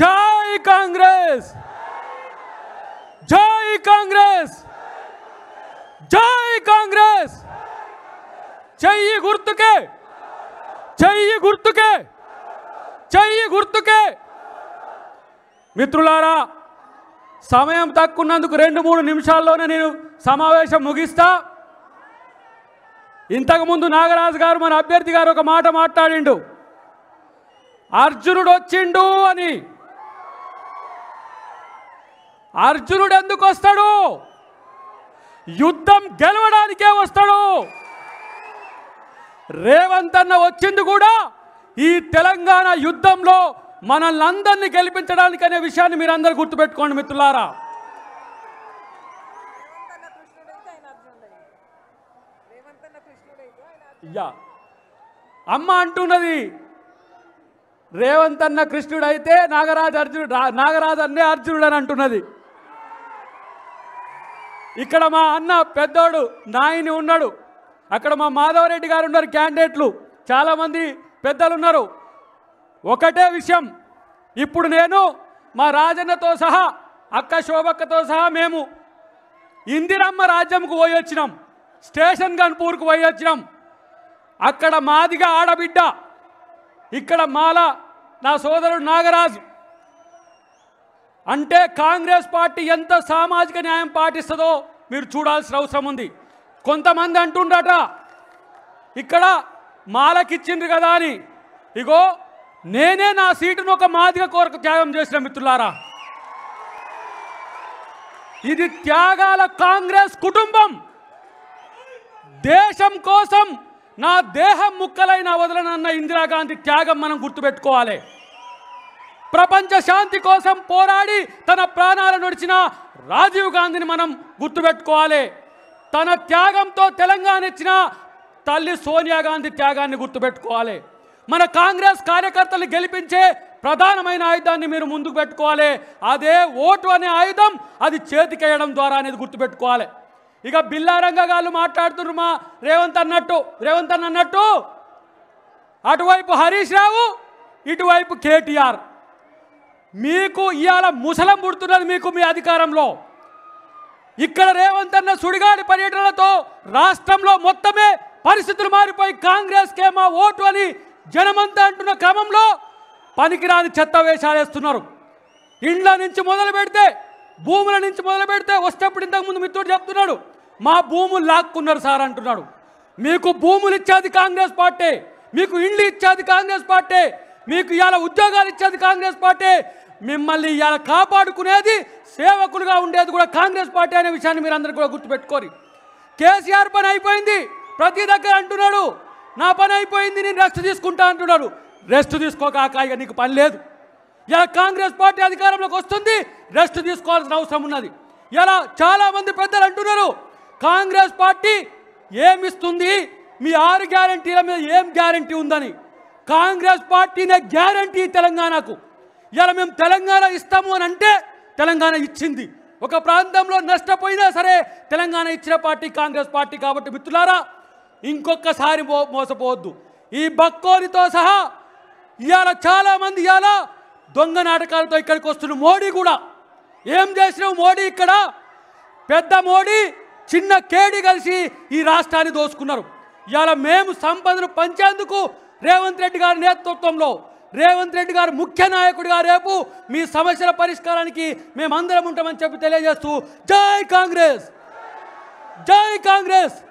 జై కాంగ్రెస్ జై కాంగ్రెస్ జై కాంగ్రెస్ చెయ్యి గుర్తుకే చెయ్యి గుర్తుకే చెయ్యి గుర్తుకే మిత్రులారా సమయం తక్కున్నందుకు రెండు మూడు నిమిషాల్లోనే నేను సమావేశం ముగిస్తా ఇంతకుముందు నాగరాజు గారు మన అభ్యర్థి గారు ఒక మాట మాట్లాడిండు అర్జునుడు వచ్చిండు అని అర్జునుడు ఎందుకు వస్తాడు యుద్ధం గెలవడానికే వస్తాడు రేవంత్ అన్న వచ్చింది కూడా ఈ తెలంగాణ యుద్ధంలో మనల్ని అందరినీ గెలిపించడానికి అనే విషయాన్ని మీరు అందరు గుర్తుపెట్టుకోండి మిత్రులారా అమ్మ అంటున్నది రేవంత్ అన్న కృష్ణుడైతే నాగరాజు అర్జునుడు నాగరాజు అన్నే అర్జునుడు అని అంటున్నది ఇక్కడ మా అన్న పెద్దోడు నాయని ఉన్నాడు అక్కడ మా మాధవరెడ్డి గారు ఉన్నారు క్యాండిడేట్లు చాలామంది పెద్దలు ఉన్నారు ఒకటే విషయం ఇప్పుడు నేను మా రాజన్నతో సహా అక్క శోభక్కతో సహా మేము ఇందిరమ్మ రాజ్యంకు పోయి వచ్చినాం స్టేషన్ గన్పూర్కు పోయి వచ్చినాం అక్కడ మాదిగా ఆడబిడ్డ ఇక్కడ మాల నా సోదరుడు నాగరాజు అంటే కాంగ్రెస్ పార్టీ ఎంత సామాజిక న్యాయం పాటిస్తుందో మీరు చూడాల్సిన అవసరం ఉంది కొంతమంది అంటుండట ఇక్కడ మాలకిచ్చిండ్రు కదా అని ఇగో నేనే నా సీటును ఒక మాదిగ కోరక త్యాగం చేసిన మిత్రులారా ఇది త్యాగాల కాంగ్రెస్ కుటుంబం దేశం కోసం నా దేహం ముక్కలైన వదలనన్న ఇందిరాగాంధీ త్యాగం మనం గుర్తుపెట్టుకోవాలి ప్రపంచ శాంతి కోసం పోరాడి తన ప్రాణాలను నడిచిన రాజీవ్ గాంధీని మనం గుర్తుపెట్టుకోవాలి తన త్యాగంతో తెలంగాణ ఇచ్చిన తల్లి సోనియా గాంధీ త్యాగాన్ని గుర్తుపెట్టుకోవాలి మన కాంగ్రెస్ కార్యకర్తలు గెలిపించే ప్రధానమైన ఆయుధాన్ని మీరు ముందుకు పెట్టుకోవాలి అదే ఓటు అనే ఆయుధం అది చేతికేయడం ద్వారా అనేది గుర్తుపెట్టుకోవాలి ఇక బిల్లారంగ గారు మాట్లాడుతున్నారు మా రేవంత్ అన్నట్టు రేవంత్ అన్నట్టు అటువైపు హరీష్ రావు ఇటువైపు కేటీఆర్ మీకు ఇవాళ ముసలం పుడుతున్నది మీకు మీ అధికారంలో ఇక్కడ రేవంత్ అన్న సుడిగాడి పర్యటనలతో రాష్ట్రంలో మొత్తమే పరిస్థితులు మారిపోయి కాంగ్రెస్ కేమా ఓటు అని జనమంతా అంటున్న క్రమంలో పనికిరాని చెత్త వేశాలేస్తున్నారు ఇండ్ల నుంచి మొదలు పెడితే భూముల నుంచి మొదలు పెడితే వస్తేప్పుడు ఇంతకుముందు మిత్రుడు చెప్తున్నాడు మా భూములు లాక్కున్నారు సార్ అంటున్నాడు మీకు భూములు ఇచ్చేది కాంగ్రెస్ పార్టీ మీకు ఇండ్లు ఇచ్చేది కాంగ్రెస్ పార్టీ మీకు ఇవాళ ఉద్యోగాలు ఇచ్చేది కాంగ్రెస్ పార్టీ మిమ్మల్ని ఇవాళ కాపాడుకునేది సేవకులుగా ఉండేది కూడా కాంగ్రెస్ పార్టీ అనే విషయాన్ని మీరు అందరూ కూడా గుర్తుపెట్టుకోరు కేసీఆర్ పని అయిపోయింది ప్రతి దగ్గర అంటున్నాడు నా పని అయిపోయింది నేను రెస్ట్ తీసుకుంటా అంటున్నాడు రెస్ట్ తీసుకోక ఇక నీకు పని లేదు ఇలా కాంగ్రెస్ పార్టీ అధికారంలోకి వస్తుంది రెస్ట్ తీసుకోవాల్సిన అవసరం ఉన్నది ఇలా చాలామంది పెద్దలు అంటున్నారు కాంగ్రెస్ పార్టీ ఏమిస్తుంది మీ ఆరు గ్యారంటీల మీద ఏం గ్యారంటీ ఉందని కాంగ్రెస్ పార్టీనే గ్యారంటీ తెలంగాణకు ఇలా మేము తెలంగాణ ఇస్తాము అని అంటే తెలంగాణ ఇచ్చింది ఒక ప్రాంతంలో నష్టపోయినా సరే తెలంగాణ ఇచ్చిన పార్టీ కాంగ్రెస్ పార్టీ కాబట్టి మిత్రులారా ఇంకొకసారి మోసపోవద్దు ఈ బక్కోరితో సహా ఇవాళ చాలామంది ఇవాళ దొంగ నాటకాలతో ఇక్కడికి వస్తున్న మోడీ కూడా ఏం చేసినావు మోడీ ఇక్కడ పెద్ద మోడీ చిన్న కేడి కలిసి ఈ రాష్ట్రాన్ని దోసుకున్నారు ఇవాళ మేము సంపదను పంచేందుకు రేవంత్ రెడ్డి గారి నేతృత్వంలో రేవంత్ రెడ్డి గారు ముఖ్య నాయకుడిగా రేపు మీ సమస్యల పరిష్కారానికి మేమందరం ఉంటామని చెప్పి తెలియజేస్తూ జై కాంగ్రెస్ జై కాంగ్రెస్